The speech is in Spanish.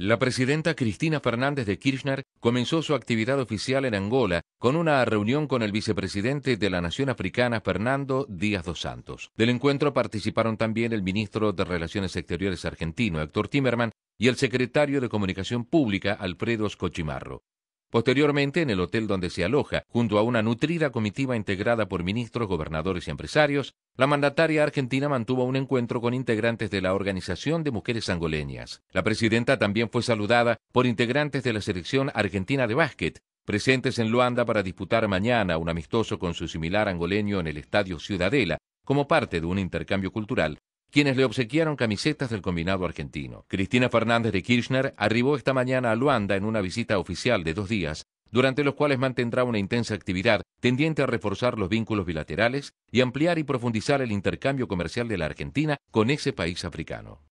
La presidenta Cristina Fernández de Kirchner comenzó su actividad oficial en Angola con una reunión con el vicepresidente de la Nación Africana, Fernando Díaz dos Santos. Del encuentro participaron también el ministro de Relaciones Exteriores argentino, Héctor Timerman, y el secretario de Comunicación Pública, Alfredo Escochimarro. Posteriormente, en el hotel donde se aloja, junto a una nutrida comitiva integrada por ministros, gobernadores y empresarios, la mandataria argentina mantuvo un encuentro con integrantes de la Organización de Mujeres Angoleñas. La presidenta también fue saludada por integrantes de la selección argentina de básquet, presentes en Luanda para disputar mañana un amistoso con su similar angoleño en el Estadio Ciudadela, como parte de un intercambio cultural, quienes le obsequiaron camisetas del combinado argentino. Cristina Fernández de Kirchner arribó esta mañana a Luanda en una visita oficial de dos días durante los cuales mantendrá una intensa actividad tendiente a reforzar los vínculos bilaterales y ampliar y profundizar el intercambio comercial de la Argentina con ese país africano.